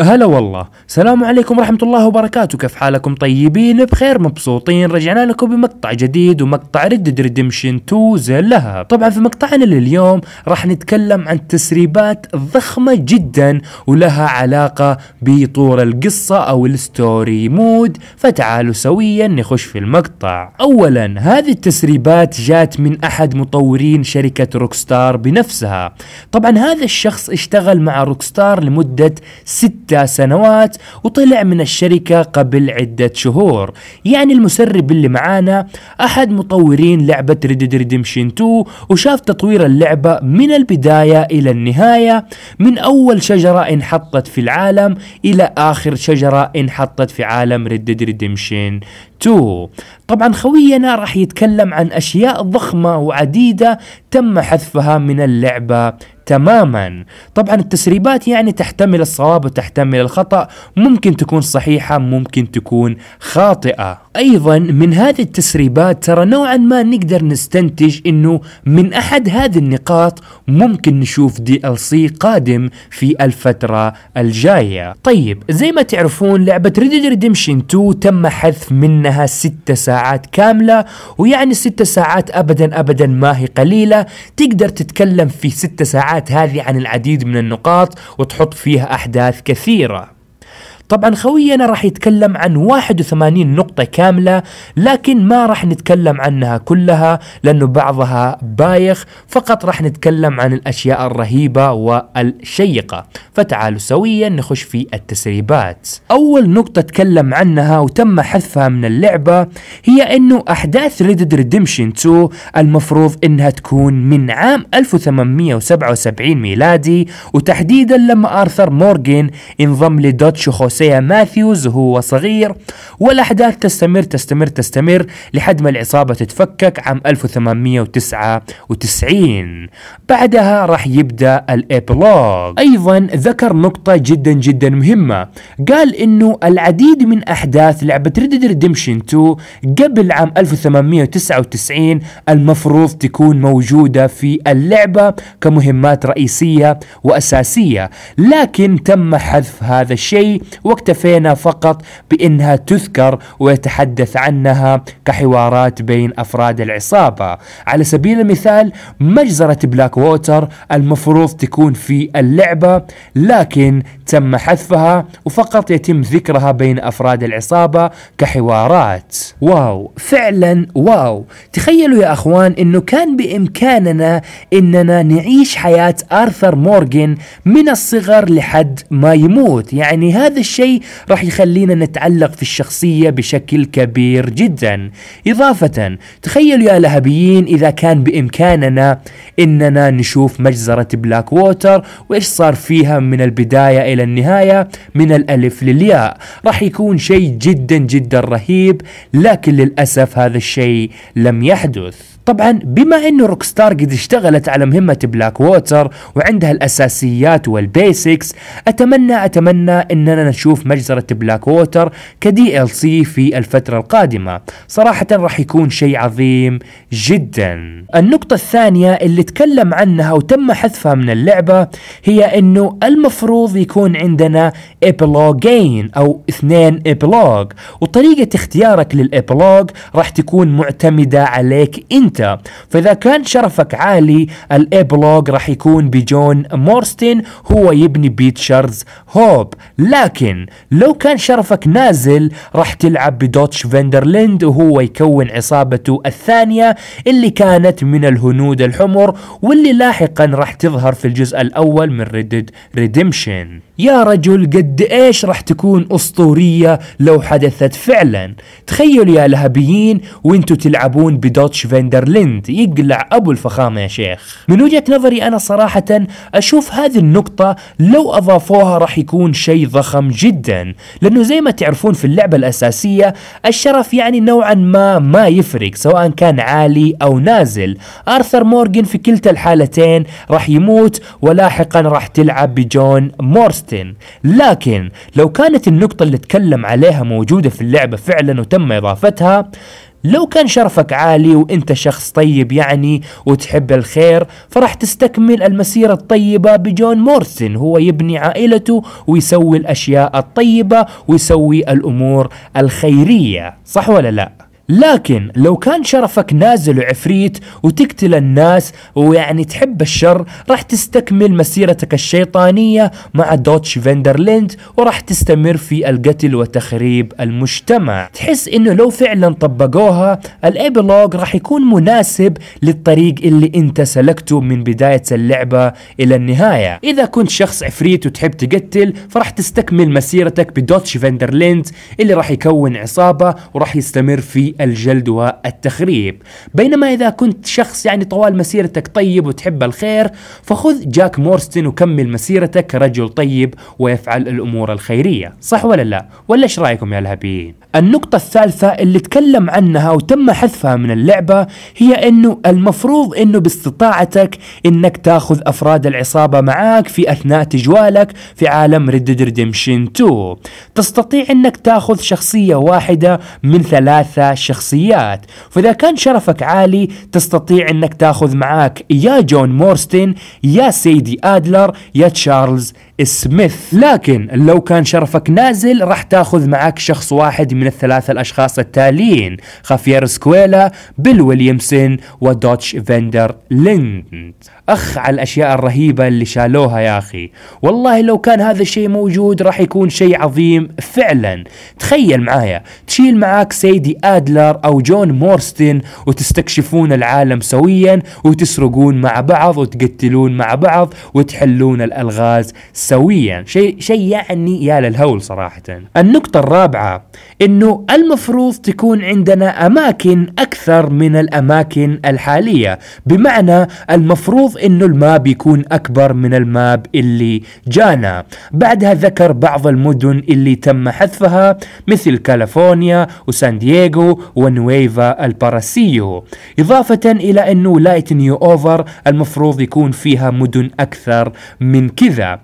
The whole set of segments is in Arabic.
هلا والله سلام عليكم ورحمة الله وبركاته كيف حالكم طيبين بخير مبسوطين رجعنا لكم بمقطع جديد ومقطع ريد ريدمشن 2 لها طبعا في مقطعنا لليوم راح نتكلم عن تسريبات ضخمة جدا ولها علاقة بطور القصة او الستوري مود فتعالوا سويا نخش في المقطع اولا هذه التسريبات جات من احد مطورين شركة روكستار بنفسها طبعا هذا الشخص اشتغل مع روكستار لمدة ست ستة سنوات وطلع من الشركة قبل عدة شهور يعني المسرب اللي معانا أحد مطورين لعبة Red Dead Redemption 2 وشاف تطوير اللعبة من البداية إلى النهاية من أول شجرة انحطت في العالم إلى آخر شجرة انحطت في عالم Red Dead Redemption 2 طبعا خوينا راح يتكلم عن أشياء ضخمة وعديدة تم حذفها من اللعبة تماما طبعا التسريبات يعني تحتمل الصواب وتحتمل الخطأ ممكن تكون صحيحة ممكن تكون خاطئة أيضا من هذه التسريبات ترى نوعا ما نقدر نستنتج أنه من أحد هذه النقاط ممكن نشوف دي ال سي قادم في الفترة الجاية طيب زي ما تعرفون لعبة ريد ريديمشن 2 تم حذف منها 6 ساعات كاملة ويعني 6 ساعات أبدا أبدا ما هي قليلة تقدر تتكلم في 6 ساعات الحلقات هذه عن العديد من النقاط وتحط فيها أحداث كثيرة طبعا خوينا راح يتكلم عن 81 نقطة كاملة لكن ما راح نتكلم عنها كلها لأنه بعضها بايخ فقط راح نتكلم عن الأشياء الرهيبة والشيقة فتعالوا سويا نخش في التسريبات أول نقطة تكلم عنها وتم حذفها من اللعبة هي أنه أحداث ريدد ريدمشن 2 المفروض أنها تكون من عام 1877 ميلادي وتحديدا لما آرثر مورغين انضم لدوتش وخوس سيام ماثيوز وهو صغير والأحداث تستمر تستمر تستمر لحد ما العصابة تتفكك عام 1899 بعدها راح يبدأ الإبلوغ أيضا ذكر نقطة جدا جدا مهمة قال إنه العديد من أحداث لعبة Dead Redemption 2 قبل عام 1899 المفروض تكون موجودة في اللعبة كمهمات رئيسية وأساسية لكن تم حذف هذا الشيء واكتفينا فقط بأنها تذكر ويتحدث عنها كحوارات بين أفراد العصابة على سبيل المثال مجزرة بلاك ووتر المفروض تكون في اللعبة لكن تم حذفها وفقط يتم ذكرها بين أفراد العصابة كحوارات واو فعلا واو تخيلوا يا أخوان أنه كان بإمكاننا أننا نعيش حياة آرثر مورغن من الصغر لحد ما يموت يعني هذا الشيء راح يخلينا نتعلق في الشخصية بشكل كبير جدا إضافة تخيلوا يا لهبيين إذا كان بإمكاننا أننا نشوف مجزرة بلاك ووتر وإيش صار فيها من البداية إلى إلى النهاية من الألف للياء راح يكون شيء جدا جدا رهيب لكن للأسف هذا الشيء لم يحدث طبعا بما انه روكستار قد اشتغلت على مهمة بلاك ووتر وعندها الاساسيات والبيسكس اتمنى اتمنى اننا نشوف مجزرة بلاك ووتر كدي ال سي في الفترة القادمة صراحة راح يكون شيء عظيم جدا النقطة الثانية اللي تكلم عنها وتم حذفها من اللعبة هي انه المفروض يكون يكون عندنا ابلوجين أو اثنين ابلوج وطريقة اختيارك للابلوج راح تكون معتمدة عليك أنت فإذا كان شرفك عالي الابلوج راح يكون بجون مورستن هو يبني بيتشرز هوب لكن لو كان شرفك نازل راح تلعب بدوتش فندرليند وهو يكون عصابته الثانية اللي كانت من الهنود الحمر واللي لاحقا راح تظهر في الجزء الأول من ريدد ريديمشن يا رجل قد ايش راح تكون اسطورية لو حدثت فعلا تخيلوا يا لهبيين وانتوا تلعبون بدوتش فيندرليند يقلع ابو الفخامة يا شيخ من وجهة نظري انا صراحة اشوف هذه النقطة لو اضافوها راح يكون شيء ضخم جدا لانه زي ما تعرفون في اللعبة الاساسية الشرف يعني نوعا ما ما يفرق سواء كان عالي او نازل ارثر مورغان في كلتا الحالتين راح يموت ولاحقا راح تلعب بجون مورست ممثل لكن لو كانت النقطة اللي تكلم عليها موجودة في اللعبة فعلا وتم إضافتها لو كان شرفك عالي وانت شخص طيب يعني وتحب الخير فراح تستكمل المسيرة الطيبة بجون مورسن هو يبني عائلته ويسوي الأشياء الطيبة ويسوي الأمور الخيرية صح ولا لأ؟ لكن لو كان شرفك نازل وعفريت وتقتل الناس ويعني تحب الشر راح تستكمل مسيرتك الشيطانية مع دوتش فيندرليند وراح تستمر في القتل وتخريب المجتمع تحس انه لو فعلا طبقوها الابلوغ راح يكون مناسب للطريق اللي انت سلكته من بداية اللعبة الى النهاية اذا كنت شخص عفريت وتحب تقتل فراح تستكمل مسيرتك بدوتش فيندرليند اللي راح يكون عصابة وراح يستمر في الجلد والتخريب بينما إذا كنت شخص يعني طوال مسيرتك طيب وتحب الخير فخذ جاك مورستن وكمل مسيرتك رجل طيب ويفعل الأمور الخيرية صح ولا لا ولا ايش رايكم يا الهبيين النقطة الثالثة اللي تكلم عنها وتم حذفها من اللعبة هي انه المفروض انه باستطاعتك انك تاخذ افراد العصابة معاك في اثناء تجوالك في عالم ريد ريدمشن 2 تستطيع انك تاخذ شخصية واحدة من ثلاثة الشخصيات فإذا كان شرفك عالي تستطيع أنك تاخذ معاك يا جون مورستن يا سيدي آدلر يا تشارلز سميث لكن لو كان شرفك نازل راح تاخذ معك شخص واحد من الثلاثة الأشخاص التاليين خافير سكويلا بيل ويليامسون ودوتش فيندر ليند أخ على الأشياء الرهيبة اللي شالوها يا أخي والله لو كان هذا الشيء موجود راح يكون شيء عظيم فعلا تخيل معايا تشيل معاك سيدي آدلر أو جون مورستن وتستكشفون العالم سويا وتسرقون مع بعض وتقتلون مع بعض وتحلون الألغاز سويا شيء شيء يعني يا للهول صراحة النقطة الرابعة انه المفروض تكون عندنا اماكن اكثر من الاماكن الحالية بمعنى المفروض انه الماب يكون اكبر من الماب اللي جانا بعدها ذكر بعض المدن اللي تم حذفها مثل كاليفورنيا وسان دييغو ونويفا الباراسيو اضافة الى انه ولاية نيو اوفر المفروض يكون فيها مدن اكثر من كذا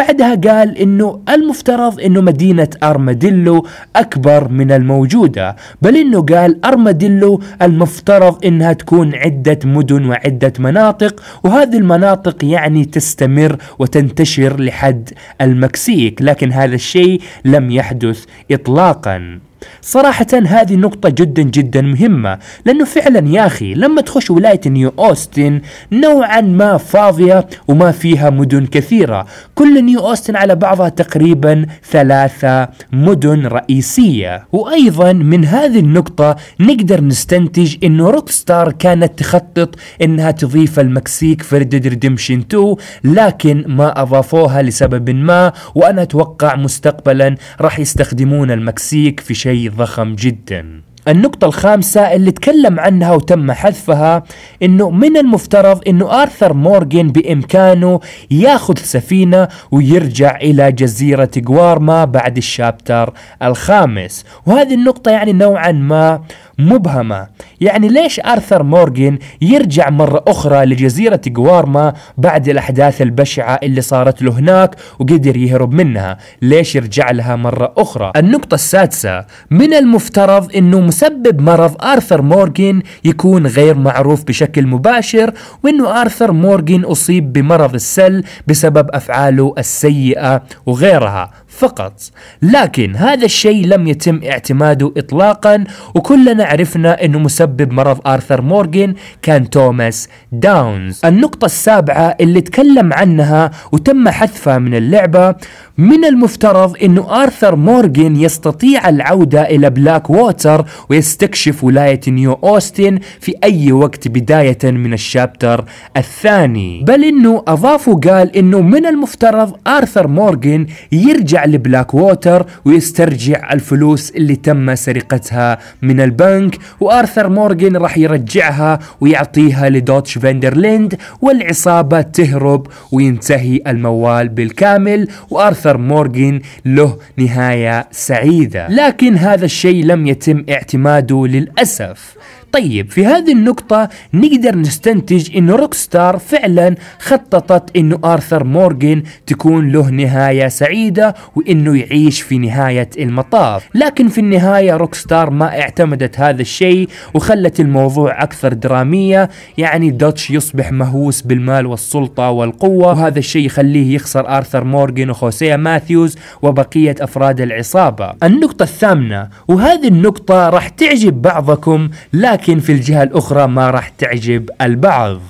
بعدها قال انه المفترض انه مدينة ارماديلو اكبر من الموجودة بل انه قال ارماديلو المفترض انها تكون عدة مدن وعدة مناطق وهذه المناطق يعني تستمر وتنتشر لحد المكسيك لكن هذا الشيء لم يحدث اطلاقا صراحة هذه نقطة جدا جدا مهمة لأنه فعلا يا أخي لما تخش ولاية نيو أوستن نوعا ما فاضية وما فيها مدن كثيرة كل نيو أوستن على بعضها تقريبا ثلاثة مدن رئيسية وأيضا من هذه النقطة نقدر نستنتج أنه روكستار كانت تخطط أنها تضيف المكسيك في ريد ريدمشن 2 لكن ما أضافوها لسبب ما وأنا أتوقع مستقبلا راح يستخدمون المكسيك في شيء شيء ضخم جدا النقطة الخامسة اللي تكلم عنها وتم حذفها انه من المفترض انه ارثر مورغان بامكانه ياخذ سفينة ويرجع الى جزيرة جوارما بعد الشابتر الخامس وهذه النقطة يعني نوعا ما مبهمة يعني ليش آرثر مورغان يرجع مرة أخرى لجزيرة جوارما بعد الأحداث البشعة اللي صارت له هناك وقدر يهرب منها ليش يرجع لها مرة أخرى النقطة السادسة من المفترض أنه مسبب مرض آرثر مورغان يكون غير معروف بشكل مباشر وأنه آرثر مورغان أصيب بمرض السل بسبب أفعاله السيئة وغيرها فقط لكن هذا الشيء لم يتم اعتماده إطلاقا وكلنا عرفنا أنه مسبب مرض آرثر مورغان كان توماس داونز النقطة السابعة اللي تكلم عنها وتم حذفها من اللعبة من المفترض أنه آرثر مورغان يستطيع العودة إلى بلاك ووتر ويستكشف ولاية نيو أوستن في أي وقت بداية من الشابتر الثاني بل أنه أضاف وقال أنه من المفترض آرثر مورغان يرجع لبلاك ووتر ويسترجع الفلوس اللي تم سرقتها من البنك وارثر مورغان راح يرجعها ويعطيها لدوتش فاندرليند والعصابه تهرب وينتهي الموال بالكامل وارثر مورغان له نهايه سعيده لكن هذا الشيء لم يتم اعتماده للاسف طيب في هذه النقطة نقدر نستنتج انه روكستار فعلا خططت انه ارثر مورغن تكون له نهاية سعيدة وانه يعيش في نهاية المطاف لكن في النهاية روكستار ما اعتمدت هذا الشيء وخلت الموضوع اكثر درامية يعني دوتش يصبح مهووس بالمال والسلطة والقوة وهذا الشيء يخليه يخسر ارثر مورغن وخوسيا ماثيوز وبقية افراد العصابة النقطة الثامنة وهذه النقطة راح تعجب بعضكم لكن لكن في الجهة الأخرى ما راح تعجب البعض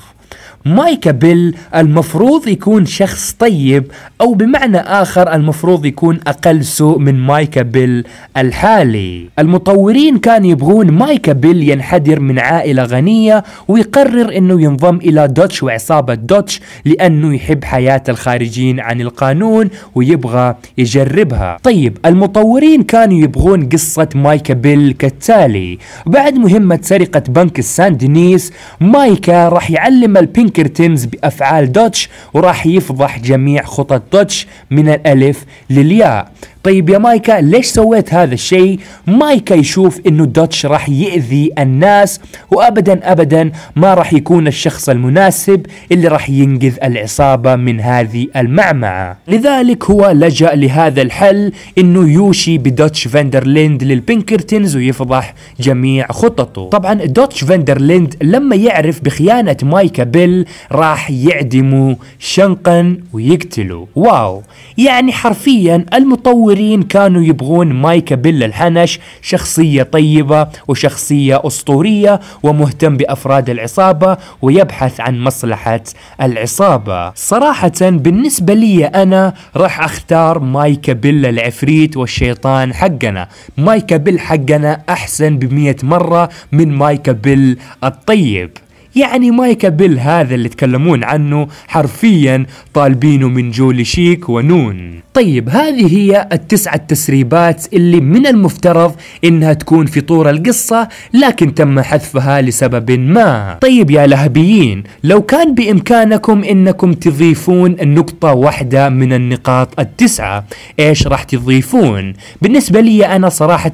مايكا بيل المفروض يكون شخص طيب أو بمعنى آخر المفروض يكون أقل سوء من مايكا بيل الحالي المطورين كانوا يبغون مايكا بيل ينحدر من عائلة غنية ويقرر أنه ينضم إلى دوتش وعصابة دوتش لأنه يحب حياة الخارجين عن القانون ويبغى يجربها طيب المطورين كانوا يبغون قصة مايكا بيل كالتالي بعد مهمة سرقة بنك الساندينيس مايكا راح يعلم البينك بينكرتنز تيمز بأفعال دوتش وراح يفضح جميع خطط دوتش من الألف للياء طيب يا مايكا ليش سويت هذا الشيء مايكا يشوف انه دوتش راح يأذي الناس وابدا ابدا ما راح يكون الشخص المناسب اللي راح ينقذ العصابة من هذه المعمعة لذلك هو لجأ لهذا الحل انه يوشي بدوتش فاندرليند للبينكرتنز ويفضح جميع خططه طبعا دوتش فاندرليند لما يعرف بخيانة مايكا بيل راح يعدموا شنقا ويقتلوا واو يعني حرفيا المطورين كانوا يبغون مايكا بيل الحنش شخصية طيبة وشخصية أسطورية ومهتم بأفراد العصابة ويبحث عن مصلحة العصابة صراحة بالنسبة لي أنا راح أختار مايكا بيل العفريت والشيطان حقنا مايكا بيل حقنا أحسن بمية مرة من مايكا بيل الطيب يعني مايكا بيل هذا اللي تكلمون عنه حرفيا طالبينه من جولي شيك ونون طيب هذه هي التسعة تسريبات اللي من المفترض انها تكون في طور القصة لكن تم حذفها لسبب ما طيب يا لهبيين لو كان بامكانكم انكم تضيفون نقطة واحدة من النقاط التسعة ايش راح تضيفون بالنسبة لي انا صراحة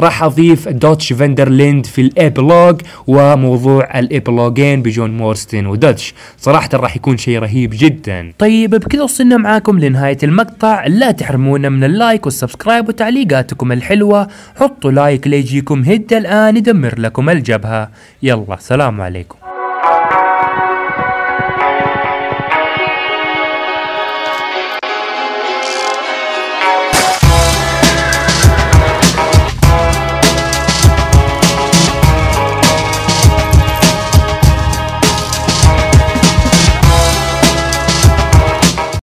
راح اضيف دوتش فندرليند في الابلوج وموضوع الابلوج جين بجون مورستن ودتش صراحة راح يكون شيء رهيب جدا طيب بكذا وصلنا معاكم لنهاية المقطع لا تحرمونا من اللايك والسبسكرايب وتعليقاتكم الحلوة حطوا لايك ليجيكم هدى الآن يدمر لكم الجبهة يلا سلام عليكم